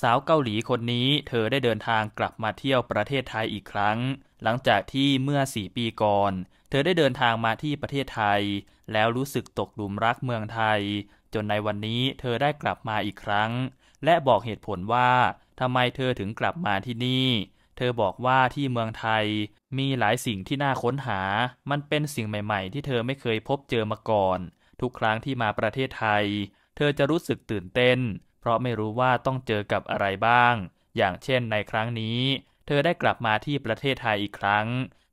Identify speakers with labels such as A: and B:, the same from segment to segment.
A: สาวเกาหลีคนนี้เธอได้เดินทางกลับมาเที่ยวประเทศไทยอีกครั้งหลังจากที่เมื่อ 4 ปีก่อน เธอได้เดินทางมาที่ประเทศไทยแล้วรู้สึกตกหลุมรักเมืองไทย จนในวันนี้เธอได้กลับมาอีกครั้งและบอกเหตุผลว่าทำไมเธอถึงกลับมาที่นี่ เธอบอกว่าที่เมืองไทยมีหลายสิ่งที่น่าค้นหามันเป็นสิ่งใหม่ๆ ที่เธอไม่เคยพบเจอมาก่อน ทุกครั้งที่มาประเทศไทย เธอจะรู้สึกตื่นเต้นเพราะไม่รู้ว่าต้องเจอกับอะไรบ้าง อย่างเช่นในครั้งนี้ เธอได้กลับมาที่ประเทศไทยอีกครั้ง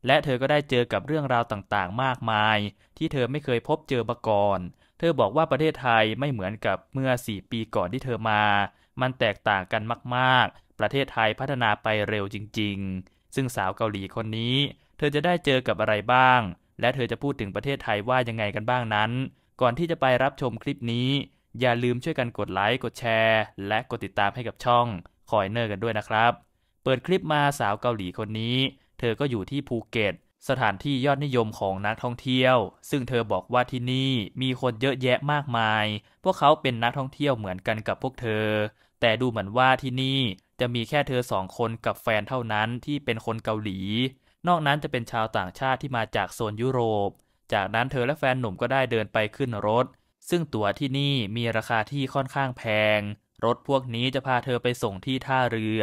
A: และเธอก็ได้เจอกับเรื่องราวต่างๆ มากมาย ที่เธอไม่เคยพบเจอมาก่อน เธอบอกว่าประเทศไทยไม่เหมือนกับเมื่อ 4 ปีก่อนที่เธอมา มันแตกต่างกันมากๆ ประเทศไทยพัฒนาไปเร็วจริง ๆ ซึ่งสาวเกาหลีคนนี้ เธอจะได้เจอกับอะไรบ้าง และเธอจะพูดถึงประเทศไทยว่ายังไงกันบ้างนั้น ก่อนที่จะไปรับชมคลิปนี้อย่าลืมช่วยกันกดไลค์ กดแชร์ และกดติดตามให้กับช่อง คอยเนอร์กันด้วยนะครับ เปิดคลิปมาสาวเกาหลีคนนี้ เธอก็อยู่ที่ภูเก็ต สถานที่ยอดนิยมของนักท่องเที่ยว ซึ่งเธอบอกว่าที่นี่มีคนเยอะแยะมากมาย พวกเขาเป็นนักท่องเที่ยวเหมือนกันกับพวกเธอ แต่ดูเหมือนว่าที่นี่จะมีแค่เธอสองคนกับแฟนเท่านั้นที่เป็นคนเกาหลี นอกนั้นจะเป็นชาวต่างชาติที่มาจากโซนยุโรป จากนั้นเธอและแฟนหนุ่มก็ได้เดินไปขึ้นรถซึ่งตั๋วที่นี่มีราคาที่ค่อนข้างแพง รถพวกนี้จะพาเธอไปส่งที่ท่าเรือ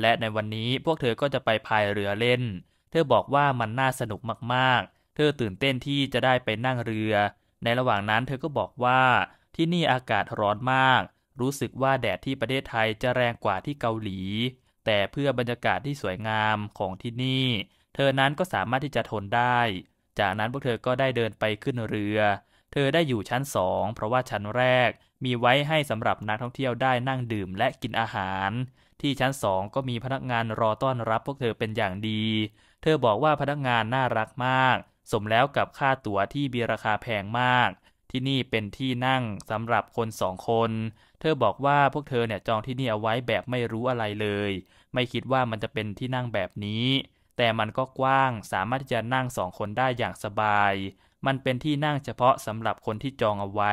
A: และในวันนี้พวกเธอก็จะไปพายเรือเล่น เธอบอกว่ามันน่าสนุกมากๆ เธอตื่นเต้นที่จะได้ไปนั่งเรือ ในระหว่างนั้นเธอก็บอกว่าที่นี่อากาศร้อนมาก รู้สึกว่าแดดที่ประเทศไทยจะแรงกว่าที่เกาหลี แต่เพื่อบรรยากาศที่สวยงามของที่นี่ เธอนั้นก็สามารถที่จะทนได้ จากนั้นพวกเธอก็ได้เดินไปขึ้นเรือเธอได้อยู่ชั้นสองเพราะว่าชั้นแรกมีไว้ให้สำหรับนักท่องเที่ยวได้นั่งดื่มและกินอาหาร ที่ชั้นสองก็มีพนักงานรอต้อนรับพวกเธอเป็นอย่างดี เธอบอกว่าพนักงานน่ารักมาก สมแล้วกับค่าตั๋วที่มีราคาแพงมาก ที่นี่เป็นที่นั่งสำหรับคนสองคน เธอบอกว่าพวกเธอเนี่ยจองที่นี่เอาไว้แบบไม่รู้อะไรเลย ไม่คิดว่ามันจะเป็นที่นั่งแบบนี้ แต่มันก็กว้างสามารถที่จะนั่งสองคนได้อย่างสบายมันเป็นที่นั่งเฉพาะสำหรับคนที่จองเอาไว้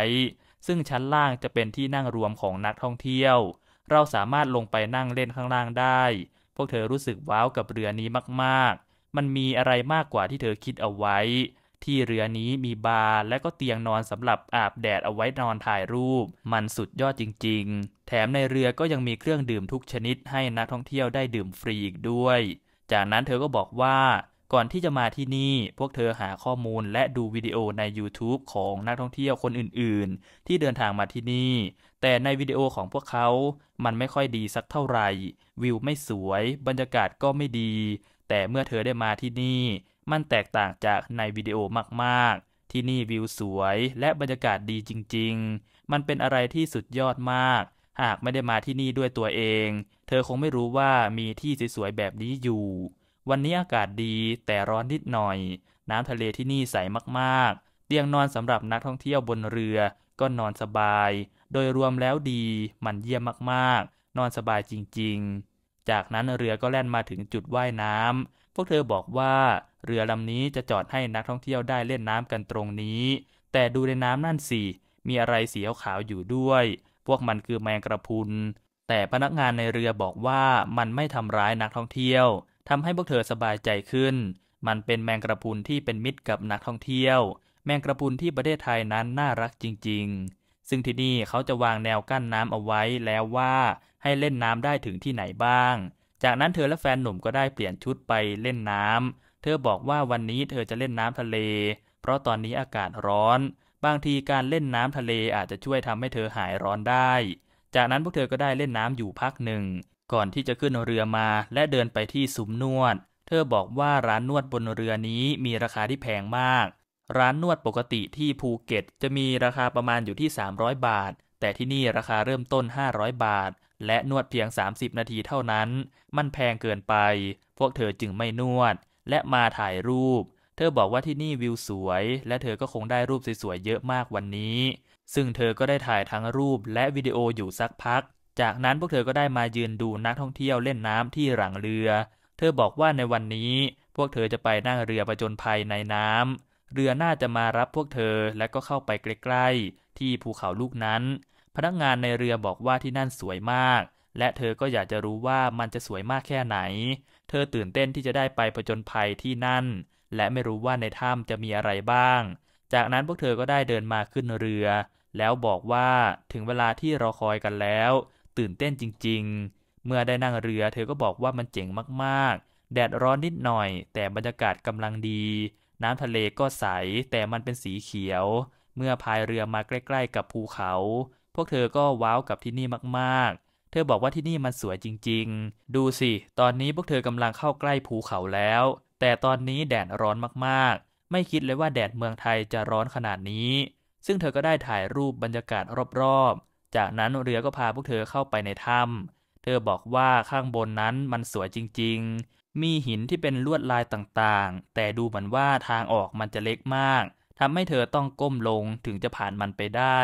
A: ซึ่งชั้นล่างจะเป็นที่นั่งรวมของนักท่องเที่ยว เราสามารถลงไปนั่งเล่นข้างล่างได้ พวกเธอรู้สึกว้าวกับเรือนี้มาก ๆ มันมีอะไรมากกว่าที่เธอคิดเอาไว้ ที่เรือนี้มีบาร์และก็เตียงนอนสำหรับอาบแดดเอาไว้นอนถ่ายรูป มันสุดยอดจริง ๆ แถมในเรือก็ยังมีเครื่องดื่มทุกชนิด ให้นักท่องเที่ยวได้ดื่มฟรีอีกด้วย จากนั้นเธอก็บอกว่าก่อนที่จะมาที่นี่ พวกเธอหาข้อมูลและดูวิดีโอใน YouTube ของนักท่องเที่ยวคนอื่น ๆ ที่เดินทางมาที่นี่ แต่ในวิดีโอของพวกเขามันไม่ค่อยดีสักเท่าไหร่ วิวไม่สวย บรรยากาศก็ไม่ดี แต่เมื่อเธอได้มาที่นี่ มันแตกต่างจากในวิดีโอมากๆ ที่นี่วิวสวย และบรรยากาศดีจริง ๆ มันเป็นอะไรที่สุดยอดมาก หากไม่ได้มาที่นี่ด้วยตัวเอง เธอคงไม่รู้ว่ามีที่สวย ๆ แบบนี้อยู่วันนี้อากาศดีแต่ร้อนนิดหน่อย น้ำทะเลที่นี่ใสมากๆ เตียงนอนสำหรับนักท่องเที่ยวบนเรือก็นอนสบาย โดยรวมแล้วดีมันเยี่ยมมากๆ นอนสบายจริงๆ จากนั้นเรือก็แล่นมาถึงจุดว่ายน้ำพวกเธอบอกว่าเรือลำนี้จะจอดให้นักท่องเที่ยวได้เล่นน้ำกันตรงนี้ แต่ดูในน้ำนั่นสิมีอะไรสีขาวๆอยู่ด้วย พวกมันคือแมงกระพุน แต่พนักงานในเรือบอกว่ามันไม่ทำร้ายนักท่องเที่ยวทำให้พวกเธอสบายใจขึ้น มันเป็นแมงกระพุนที่เป็นมิตรกับนักท่องเที่ยว แมงกระพุนที่ประเทศไทยนั้นน่ารักจริงๆ ซึ่งที่นี่เขาจะวางแนวกั้นน้ำเอาไว้แล้วว่าให้เล่นน้ำได้ถึงที่ไหนบ้าง จากนั้นเธอและแฟนหนุ่มก็ได้เปลี่ยนชุดไปเล่นน้ำ เธอบอกว่าวันนี้เธอจะเล่นน้ำทะเล เพราะตอนนี้อากาศร้อน บางทีการเล่นน้ำทะเลอาจจะช่วยทำให้เธอหายร้อนได้ จากนั้นพวกเธอก็ได้เล่นน้ำอยู่พักหนึ่งก่อนที่จะขึ้นเรือมาและเดินไปที่สุมนวด เธอบอกว่าร้านนวดบนเรือนี้มีราคาที่แพงมาก ร้านนวดปกติที่ภูเก็ต จะมีราคาประมาณอยู่ที่ 300 บาท แต่ที่นี่ราคาเริ่มต้น 500 บาท และนวดเพียง 30 นาทีเท่านั้น มันแพงเกินไป พวกเธอจึงไม่นวดและมาถ่ายรูป เธอบอกว่าที่นี่วิวสวย และเธอก็คงได้รูปสวยๆ เยอะมากวันนี้ ซึ่งเธอก็ได้ถ่ายทั้งรูปและวิดีโออยู่สักพักจากนั้นพวกเธอก็ได้มายืนดูนักท่องเที่ยวเล่นน้ำที่หลังเรือ เธอบอกว่าในวันนี้พวกเธอจะไปนั่งเรือประจนภัยในน้ำ เรือน่าจะมารับพวกเธอและก็เข้าไปใกล้ๆที่ภูเขาลูกนั้น พนักงานในเรือบอกว่าที่นั่นสวยมาก และเธอก็อยากจะรู้ว่ามันจะสวยมากแค่ไหน เธอตื่นเต้นที่จะได้ไปประจนภัยที่นั่น และไม่รู้ว่าในถ้ำจะมีอะไรบ้าง จากนั้นพวกเธอก็ได้เดินมาขึ้นเรือ แล้วบอกว่าถึงเวลาที่รอคอยกันแล้วตื่นเต้นจริงๆ เมื่อได้นั่งเรือเธอก็บอกว่ามันเจ๋งมากๆ แดดร้อนนิดหน่อย แต่บรรยากาศกำลังดี น้ำทะเลก็ใส แต่มันเป็นสีเขียว เมื่อพายเรือมาใกล้ๆกับภูเขา พวกเธอก็ว้าวกับที่นี่มากๆ เธอบอกว่าที่นี่มันสวยจริงๆ ดูสิ ตอนนี้พวกเธอกำลังเข้าใกล้ภูเขาแล้ว แต่ตอนนี้แดดร้อนมากๆ ไม่คิดเลยว่าแดดเมืองไทยจะร้อนขนาดนี้ ซึ่งเธอก็ได้ถ่ายรูปบรรยากาศรอบจากนั้นเรือก็พาพวกเธอเข้าไปในถ้ำ เธอบอกว่าข้างบนนั้นมันสวยจริงๆ มีหินที่เป็นลวดลายต่างๆ แต่ดูเหมือนว่าทางออกมันจะเล็กมาก ทำให้เธอต้องก้มลงถึงจะผ่านมันไปได้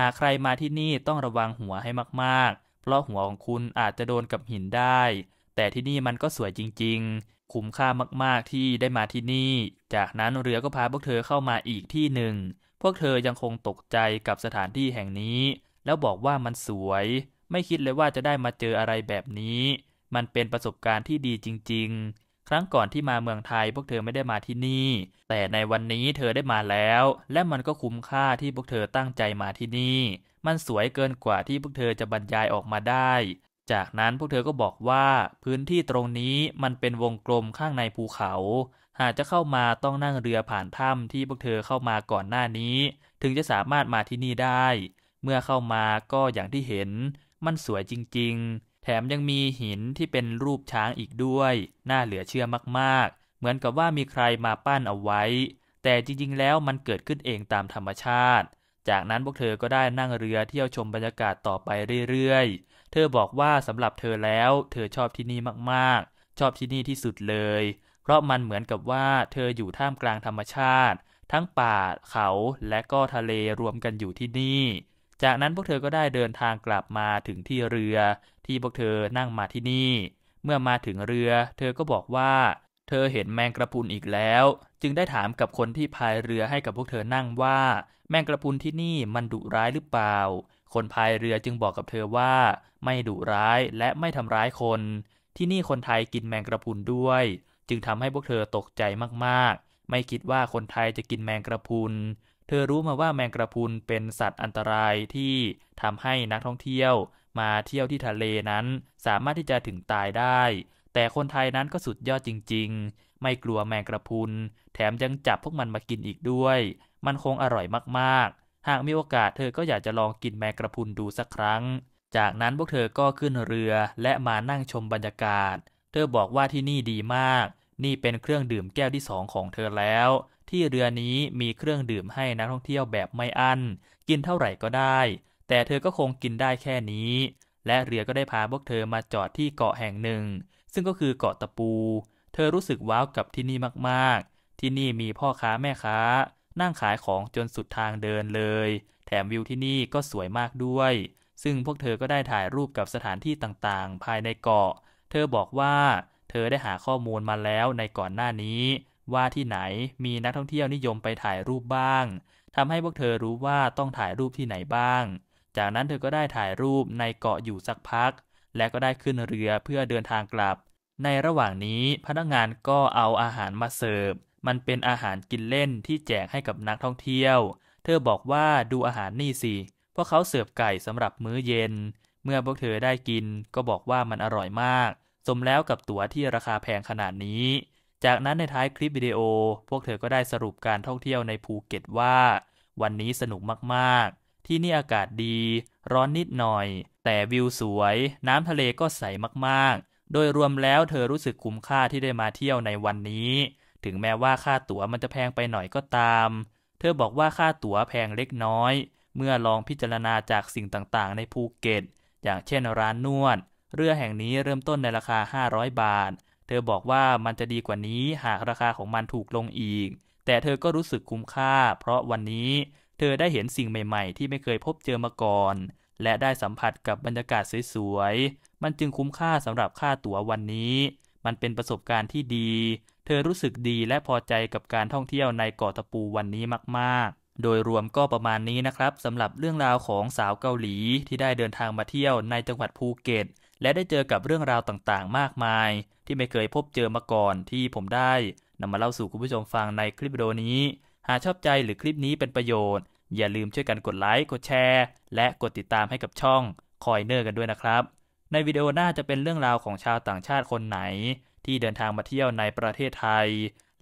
A: หากใครมาที่นี่ต้องระวังหัวให้มากๆ เพราะหัวของคุณอาจจะโดนกับหินได้ แต่ที่นี่มันก็สวยจริงๆ คุ้มค่ามากๆที่ได้มาที่นี่ จากนั้นเรือก็พาพวกเธอเข้ามาอีกที่หนึ่ง พวกเธอยังคงตกใจกับสถานที่แห่งนี้แล้วบอกว่ามันสวย ไม่คิดเลยว่าจะได้มาเจออะไรแบบนี้ มันเป็นประสบการณ์ที่ดีจริง ๆ ครั้งก่อนที่มาเมืองไทยพวกเธอไม่ได้มาที่นี่ แต่ในวันนี้เธอได้มาแล้ว และมันก็คุ้มค่าที่พวกเธอตั้งใจมาที่นี่ มันสวยเกินกว่าที่พวกเธอจะบรรยายออกมาได้ จากนั้นพวกเธอก็บอกว่า พื้นที่ตรงนี้มันเป็นวงกลมข้างในภูเขา หากจะเข้ามาต้องนั่งเรือผ่านถ้ำที่พวกเธอเข้ามาก่อนหน้านี้ ถึงจะสามารถมาที่นี่ได้เมื่อเข้ามาก็อย่างที่เห็น มันสวยจริงๆ แถมยังมีหินที่เป็นรูปช้างอีกด้วย น่าเหลือเชื่อมากๆ เหมือนกับว่ามีใครมาปั้นเอาไว้ แต่จริงๆ แล้วมันเกิดขึ้นเองตามธรรมชาติ จากนั้นพวกเธอก็ได้นั่งเรือเที่ยวชมบรรยากาศต่อไปเรื่อย ๆ เธอบอกว่าสำหรับเธอแล้วเธอชอบที่นี่มากๆ ชอบที่นี่ที่สุดเลย เพราะมันเหมือนกับว่า เธออยู่ท่ามกลางธรรมชาติ ทั้งป่าเขาและก็ทะเลรวมกันอยู่ที่นี่จากนั้นพวกเธอก็ได้เดินทางกลับมาถึงที่เรือ ที่พวกเธอนั่งมาที่นี่ เมื่อมาถึงเรือ เธอก็บอกว่า เธอเห็นแมงกระพุนอีกแล้ว จึงได้ถามกับคนที่พายเรือให้กับพวกเธอนั่งว่า แมงกระพุนที่นี่มันดุร้ายหรือเปล่า คนพายเรือจึงบอกกับเธอว่า ไม่ดุร้ายและไม่ทำร้ายคน ที่นี่คนไทยกินแมงกระพุนด้วย จึงทำให้พวกเธอตกใจมากๆ ไม่คิดว่าคนไทยจะกินแมงกระพุนเธอรู้มาว่าแมงกระพุนเป็นสัตว์อันตรายที่ทำให้นักท่องเที่ยวมาเที่ยวที่ทะเลนั้นสามารถที่จะถึงตายได้ แต่คนไทยนั้นก็สุดยอดจริงๆ ไม่กลัวแมงกระพุน แถมยังจับพวกมันมากินอีกด้วย มันคงอร่อยมากๆ หากมีโอกาสเธอก็อยากจะลองกินแมงกระพุนดูสักครั้ง จากนั้นพวกเธอก็ขึ้นเรือและมานั่งชมบรรยากาศ เธอบอกว่าที่นี่ดีมาก นี่เป็นเครื่องดื่มแก้วที่สองของเธอแล้วที่เรือนี้มีเครื่องดื่มให้นักท่องเที่ยวแบบไม่อั้นกินเท่าไหร่ก็ได้ แต่เธอก็คงกินได้แค่นี้ และเรือก็ได้พาพวกเธอมาจอดที่เกาะแห่งหนึ่ง ซึ่งก็คือเกาะตะปู เธอรู้สึกว้าวกับที่นี่มากๆ ที่นี่มีพ่อค้าแม่ค้า นั่งขายของจนสุดทางเดินเลย แถมวิวที่นี่ก็สวยมากด้วย ซึ่งพวกเธอก็ได้ถ่ายรูปกับสถานที่ต่างๆ ภายในเกาะ เธอบอกว่า เธอได้หาข้อมูลมาแล้วในก่อนหน้านี้ว่าที่ไหนมีนักท่องเที่ยวนิยมไปถ่ายรูปบ้าง ทำให้พวกเธอรู้ว่าต้องถ่ายรูปที่ไหนบ้าง จากนั้นเธอก็ได้ถ่ายรูปในเกาะอยู่สักพัก และก็ได้ขึ้นเรือเพื่อเดินทางกลับ ในระหว่างนี้ พนักงานก็เอาอาหารมาเสิร์ฟมันเป็นอาหารกินเล่นที่แจกให้กับนักท่องเที่ยว เธอบอกว่าดูอาหารนี่สิพวกเขาเสิร์ฟไก่สำหรับมื้อเย็น เมื่อพวกเธอได้กิน ก็บอกว่ามันอร่อยมาก สมแล้วกับตั๋วที่ราคาแพงขนาดนี้จากนั้นในท้ายคลิปวิดีโอ พวกเธอก็ได้สรุปการท่องเที่ยวในภูเก็ตว่า วันนี้สนุกมากๆ ที่นี่อากาศดี ร้อนนิดหน่อย แต่วิวสวย น้ำทะเลก็ใสมากๆ โดยรวมแล้วเธอรู้สึกคุ้มค่าที่ได้มาเที่ยวในวันนี้ ถึงแม้ว่าค่าตั๋วมันจะแพงไปหน่อยก็ตาม เธอบอกว่าค่าตั๋วแพงเล็กน้อย เมื่อลองพิจารณาจากสิ่งต่างๆ ในภูเก็ต อย่างเช่นร้านนวด เรือแห่งนี้เริ่มต้นในราคา 500 บาทเธอบอกว่ามันจะดีกว่านี้หากราคาของมันถูกลงอีก แต่เธอก็รู้สึกคุ้มค่าเพราะวันนี้เธอได้เห็นสิ่งใหม่ๆที่ไม่เคยพบเจอมาก่อน และได้สัมผัสกับบรรยากาศสวยๆ มันจึงคุ้มค่าสำหรับค่าตั๋ววันนี้ มันเป็นประสบการณ์ที่ดี เธอรู้สึกดีและพอใจกับการท่องเที่ยวในเกาะตะปูวันนี้มากๆ โดยรวมก็ประมาณนี้นะครับสำหรับเรื่องราวของสาวเกาหลีที่ได้เดินทางมาเที่ยวในจังหวัดภูเก็ตและได้เจอกับเรื่องราวต่างๆ มากมาย ที่ไม่เคยพบเจอมาก่อนที่ผมได้นำมาเล่าสู่คุณผู้ชมฟังในคลิปวิดีโอนี้ หากชอบใจหรือคลิปนี้เป็นประโยชน์ อย่าลืมช่วยกันกดไลค์กดแชร์และกดติดตามให้กับช่องคอยเนอร์กันด้วยนะครับ ในวิดีโอหน้าจะเป็นเรื่องราวของชาวต่างชาติคนไหน ที่เดินทางมาเที่ยวในประเทศไทย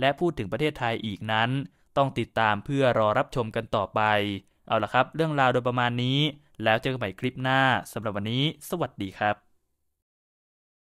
A: และพูดถึงประเทศไทยอีกนั้น ต้องติดตามเพื่อรอรับชมกันต่อไปเอาละครับ เรื่องราวโดยประมาณนี้ แล้วเจอกันใหม่คลิปหน้าสำหรับวันนี้ สวัสดีครับ